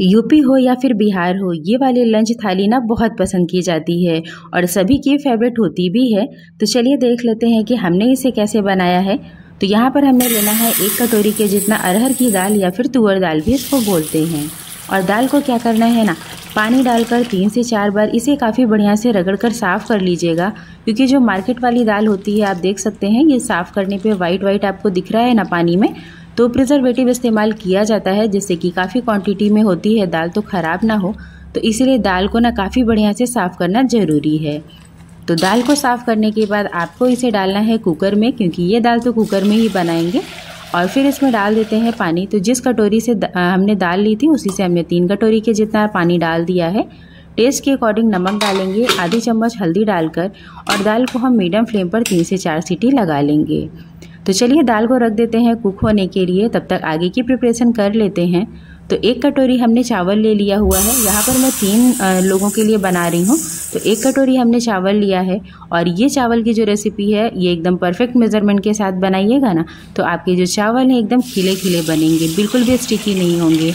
UP हो या फिर बिहार हो ये वाली लंच थाली ना बहुत पसंद की जाती है और सभी की फेवरेट होती भी है तो चलिए देख लेते हैं कि हमने इसे कैसे बनाया है तो यहाँ पर हमने लेना है एक कटोरी के जितना अरहर की दाल या फिर तुअर दाल भी इसको बोलते हैं और दाल को क्या करना है ना पानी डालकर तीन से चार बार इसे काफ़ी बढ़िया से रगड़ कर साफ़ कर लीजिएगा क्योंकि जो मार्केट वाली दाल होती है आप देख सकते हैं ये साफ़ करने पे वाइट वाइट आपको दिख रहा है ना पानी में तो प्रिजर्वेटिव इस्तेमाल किया जाता है जिससे कि काफ़ी क्वांटिटी में होती है दाल तो ख़राब ना हो तो इसीलिए दाल को ना काफ़ी बढ़िया से साफ़ करना ज़रूरी है तो दाल को साफ़ करने के बाद आपको इसे डालना है कुकर में क्योंकि ये दाल तो कुकर में ही बनाएंगे और फिर इसमें डाल देते हैं पानी तो जिस कटोरी से दा, हमने दाल ली थी उसी से हमने तीन कटोरी के जितना पानी डाल दिया है टेस्ट के अकॉर्डिंग नमक डालेंगे आधी चम्मच हल्दी डालकर और दाल को हम मीडियम फ्लेम पर तीन से चार सीटी लगा लेंगे तो चलिए दाल को रख देते हैं कुक होने के लिए तब तक आगे की प्रिपरेशन कर लेते हैं तो एक कटोरी हमने चावल ले लिया हुआ है यहाँ पर मैं तीन लोगों के लिए बना रही हूँ तो एक कटोरी हमने चावल लिया है और ये चावल की जो रेसिपी है ये एकदम परफेक्ट मेज़रमेंट के साथ बनाइएगा ना तो आपके जो चावल हैं एकदम खिले खिले बनेंगे बिल्कुल भी स्टिकी नहीं होंगे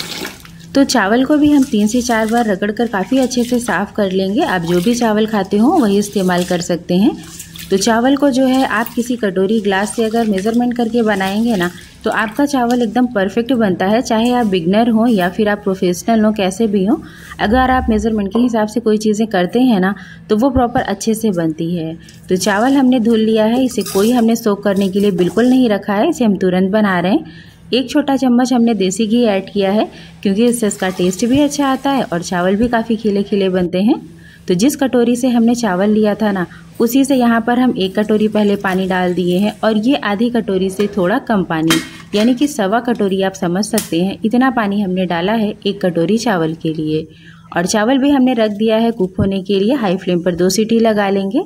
तो चावल को भी हम तीन से चार बार रगड़ कर काफ़ी अच्छे से साफ़ कर लेंगे आप जो भी चावल खाते हो वही इस्तेमाल कर सकते हैं तो चावल को जो है आप किसी कटोरी ग्लास से अगर मेज़रमेंट करके बनाएंगे ना तो आपका चावल एकदम परफेक्ट बनता है चाहे आप बिगनर हो या फिर आप प्रोफेशनल हो कैसे भी हो अगर आप मेज़रमेंट के हिसाब से कोई चीज़ें करते हैं ना तो वो प्रॉपर अच्छे से बनती है तो चावल हमने धुल लिया है इसे कोई हमने सोख करने के लिए बिल्कुल नहीं रखा है इसे हम तुरंत बना रहे हैं एक छोटा चम्मच हमने देसी घी ऐड किया है क्योंकि इससे इसका टेस्ट भी अच्छा आता है और चावल भी काफ़ी खिले खिले बनते हैं तो जिस कटोरी से हमने चावल लिया था ना उसी से यहाँ पर हम एक कटोरी पहले पानी डाल दिए हैं और ये आधी कटोरी से थोड़ा कम पानी यानी कि सवा कटोरी आप समझ सकते हैं इतना पानी हमने डाला है एक कटोरी चावल के लिए और चावल भी हमने रख दिया है कुक होने के लिए हाई फ्लेम पर दो सीटी लगा लेंगे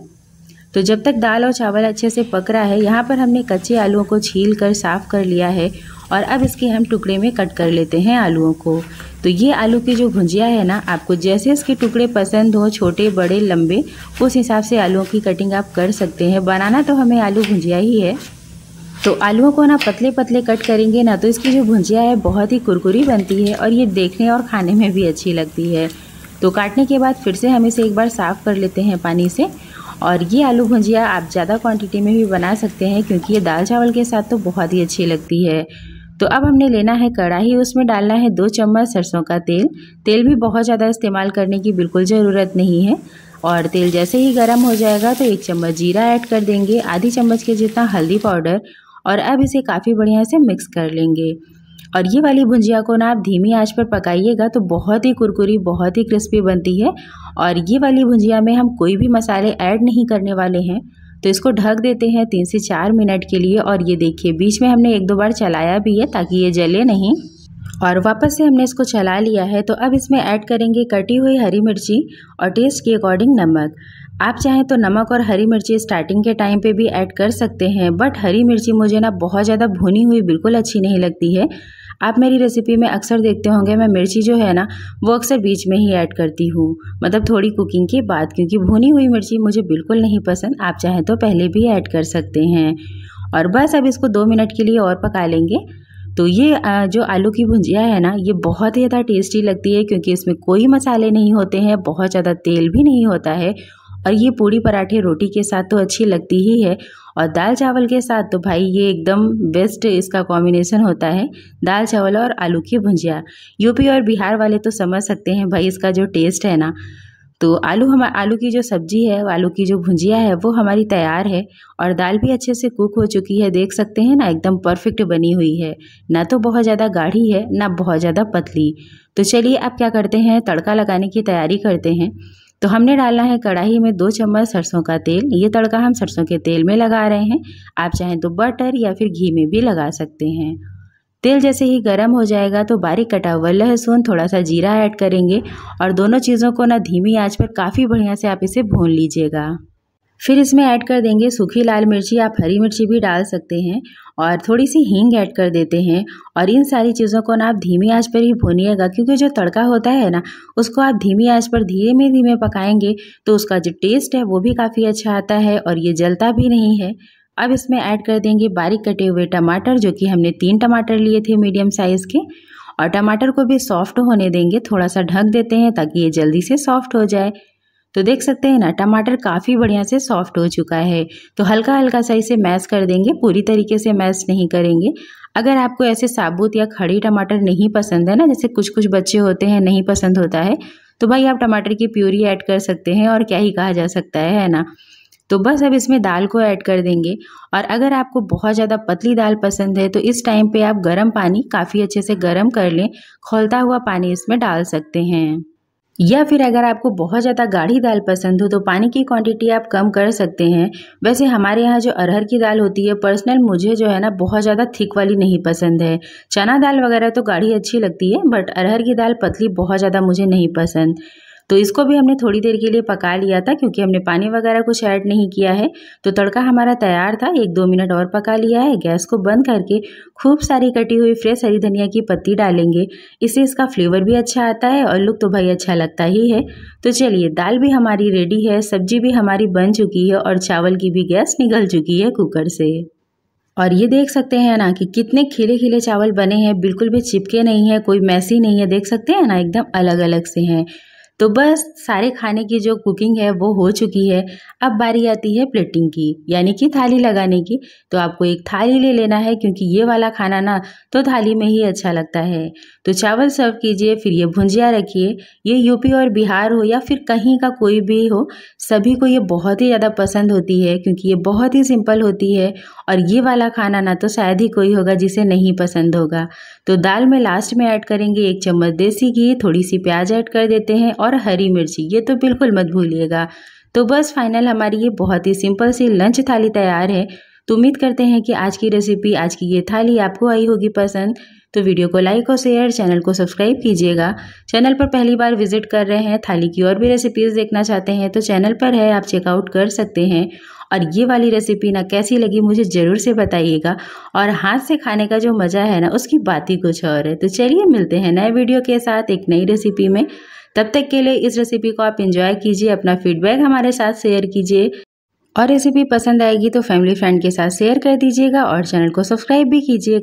तो जब तक दाल और चावल अच्छे से पक रहा है यहाँ पर हमने कच्चे आलुओं को छील कर साफ़ कर लिया है और अब इसके हम टुकड़े में कट कर लेते हैं आलुओं को तो ये आलू की जो भुंजिया है ना आपको जैसे इसके टुकड़े पसंद हो छोटे बड़े लंबे उस हिसाब से आलुओं की कटिंग आप कर सकते हैं बनाना तो हमें आलू भुंजिया ही है तो आलुओं को ना पतले पतले कट करेंगे ना तो इसकी जो भुंजिया है बहुत ही कुरकुरी बनती है और ये देखने और खाने में भी अच्छी लगती है तो काटने के बाद फिर से हम इसे एक बार साफ़ कर लेते हैं पानी से और ये आलू भुंजिया आप ज़्यादा क्वांटिटी में भी बना सकते हैं क्योंकि ये दाल चावल के साथ तो बहुत ही अच्छी लगती है तो अब हमने लेना है कढ़ाई उसमें डालना है दो चम्मच सरसों का तेल तेल भी बहुत ज़्यादा इस्तेमाल करने की बिल्कुल ज़रूरत नहीं है और तेल जैसे ही गर्म हो जाएगा तो एक चम्मच जीरा ऐड कर देंगे आधी चम्मच के जितना हल्दी पाउडर और अब इसे काफ़ी बढ़िया से मिक्स कर लेंगे और ये वाली भुंजिया को ना आप धीमी आंच पर पकाइएगा तो बहुत ही कुरकुरी बहुत ही क्रिस्पी बनती है और ये वाली भुंजिया में हम कोई भी मसाले ऐड नहीं करने वाले हैं तो इसको ढक देते हैं तीन से चार मिनट के लिए और ये देखिए बीच में हमने एक दो बार चलाया भी है ताकि ये जले नहीं और वापस से हमने इसको चला लिया है तो अब इसमें ऐड करेंगे कटी हुई हरी मिर्ची और टेस्ट के अकॉर्डिंग नमक आप चाहें तो नमक और हरी मिर्ची स्टार्टिंग के टाइम पे भी ऐड कर सकते हैं बट हरी मिर्ची मुझे ना बहुत ज़्यादा भुनी हुई बिल्कुल अच्छी नहीं लगती है आप मेरी रेसिपी में अक्सर देखते होंगे मैं मिर्ची जो है ना वो अक्सर बीच में ही ऐड करती हूँ मतलब थोड़ी कुकिंग के बाद क्योंकि भुनी हुई मिर्ची मुझे बिल्कुल नहीं पसंद आप चाहें तो पहले भी ऐड कर सकते हैं और बस अब इसको दो मिनट के लिए और पका लेंगे तो ये जो आलू की भुंजिया है ना ये बहुत ही ज़्यादा टेस्टी लगती है क्योंकि इसमें कोई मसाले नहीं होते हैं बहुत ज़्यादा तेल भी नहीं होता है और ये पूड़ी पराठे रोटी के साथ तो अच्छी लगती ही है और दाल चावल के साथ तो भाई ये एकदम बेस्ट इसका कॉम्बिनेशन होता है दाल चावल और आलू की भुंजिया यूपी और बिहार वाले तो समझ सकते हैं भाई इसका जो टेस्ट है ना तो आलू हम आलू की जो सब्जी है आलू की जो भुंजिया है वो हमारी तैयार है और दाल भी अच्छे से कुक हो चुकी है देख सकते हैं ना एकदम परफेक्ट बनी हुई है ना तो बहुत ज़्यादा गाढ़ी है ना बहुत ज़्यादा पतली तो चलिए आप क्या करते हैं तड़का लगाने की तैयारी करते हैं तो हमने डालना है कढ़ाई में दो चम्मच सरसों का तेल ये तड़का हम सरसों के तेल में लगा रहे हैं आप चाहें तो बटर या फिर घी में भी लगा सकते हैं तेल जैसे ही गर्म हो जाएगा तो बारीक कटा हुआ लहसुन थोड़ा सा जीरा ऐड करेंगे और दोनों चीज़ों को ना धीमी आंच पर काफ़ी बढ़िया से आप इसे भून लीजिएगा फिर इसमें ऐड कर देंगे सूखी लाल मिर्ची आप हरी मिर्ची भी डाल सकते हैं और थोड़ी सी हींग ऐड कर देते हैं और इन सारी चीज़ों को ना आप धीमी आंच पर ही भूनिएगा क्योंकि जो तड़का होता है ना उसको आप धीमी आंच पर धीरे में धीमे पकाएंगे तो उसका जो टेस्ट है वो भी काफ़ी अच्छा आता है और ये जलता भी नहीं है अब इसमें ऐड कर देंगे बारीक कटे हुए टमाटर जो कि हमने तीन टमाटर लिए थे मीडियम साइज़ के और टमाटर को भी सॉफ्ट होने देंगे थोड़ा सा ढक देते हैं ताकि ये जल्दी से सॉफ्ट हो जाए तो देख सकते हैं ना टमाटर काफ़ी बढ़िया से सॉफ्ट हो चुका है तो हल्का हल्का सा इसे मैश कर देंगे पूरी तरीके से मैश नहीं करेंगे अगर आपको ऐसे साबुत या खड़ी टमाटर नहीं पसंद है ना जैसे कुछ कुछ बच्चे होते हैं नहीं पसंद होता है तो भाई आप टमाटर की प्यूरी ऐड कर सकते हैं और क्या ही कहा जा सकता है है ना तो बस अब इसमें दाल को ऐड कर देंगे और अगर आपको बहुत ज़्यादा पतली दाल पसंद है तो इस टाइम पे आप गर्म पानी काफ़ी अच्छे से गर्म कर लें खोलता हुआ पानी इसमें डाल सकते हैं या फिर अगर आपको बहुत ज़्यादा गाढ़ी दाल पसंद हो तो पानी की क्वांटिटी आप कम कर सकते हैं वैसे हमारे यहाँ जो अरहर की दाल होती है पर्सनल मुझे जो है ना बहुत ज़्यादा थिक वाली नहीं पसंद है चना दाल वगैरह तो गाढ़ी अच्छी लगती है बट अरहर की दाल पतली बहुत ज़्यादा मुझे नहीं पसंद तो इसको भी हमने थोड़ी देर के लिए पका लिया था क्योंकि हमने पानी वगैरह कुछ ऐड नहीं किया है तो तड़का हमारा तैयार था एक दो मिनट और पका लिया है गैस को बंद करके खूब सारी कटी हुई फ्रेश हरी धनिया की पत्ती डालेंगे इससे इसका फ्लेवर भी अच्छा आता है और लुक तो भाई अच्छा लगता ही है तो चलिए दाल भी हमारी रेडी है सब्जी भी हमारी बन चुकी है और चावल की भी गैस निकल चुकी है कुकर से और ये देख सकते हैं ना कि कितने खिले खिले चावल बने हैं बिल्कुल भी चिपके नहीं है कोई मैसी नहीं है देख सकते हैं ना एकदम अलग अलग से हैं तो बस सारे खाने की जो कुकिंग है वो हो चुकी है अब बारी आती है प्लेटिंग की यानी कि थाली लगाने की तो आपको एक थाली ले लेना है क्योंकि ये वाला खाना ना तो थाली में ही अच्छा लगता है तो चावल सर्व कीजिए फिर ये भुंजिया रखिए ये यूपी और बिहार हो या फिर कहीं का कोई भी हो सभी को ये बहुत ही ज़्यादा पसंद होती है क्योंकि ये बहुत ही सिंपल होती है और ये वाला खाना ना तो शायद ही कोई होगा जिसे नहीं पसंद होगा तो दाल में लास्ट में ऐड करेंगे एक चम्मच देसी घी थोड़ी सी प्याज ऐड कर देते हैं और हरी मिर्ची ये तो बिल्कुल मत भूलिएगा तो बस फाइनल हमारी ये बहुत ही सिंपल सी लंच थाली तैयार है तो उम्मीद करते हैं कि आज की रेसिपी आज की ये थाली आपको आई होगी पसंद तो वीडियो को लाइक और शेयर चैनल को सब्सक्राइब कीजिएगा चैनल पर पहली बार विजिट कर रहे हैं थाली की और भी रेसिपीज़ देखना चाहते हैं तो चैनल पर है आप चेकआउट कर सकते हैं और ये वाली रेसिपी ना कैसी लगी मुझे ज़रूर से बताइएगा और हाथ से खाने का जो मज़ा है ना उसकी बात ही कुछ और है तो चलिए मिलते हैं नए वीडियो के साथ एक नई रेसिपी में तब तक के लिए इस रेसिपी को आप इंजॉय कीजिए अपना फीडबैक हमारे साथ शेयर कीजिए और रेसिपी पसंद आएगी तो फैमिली फ्रेंड के साथ शेयर कर दीजिएगा और चैनल को सब्सक्राइब भी कीजिएगा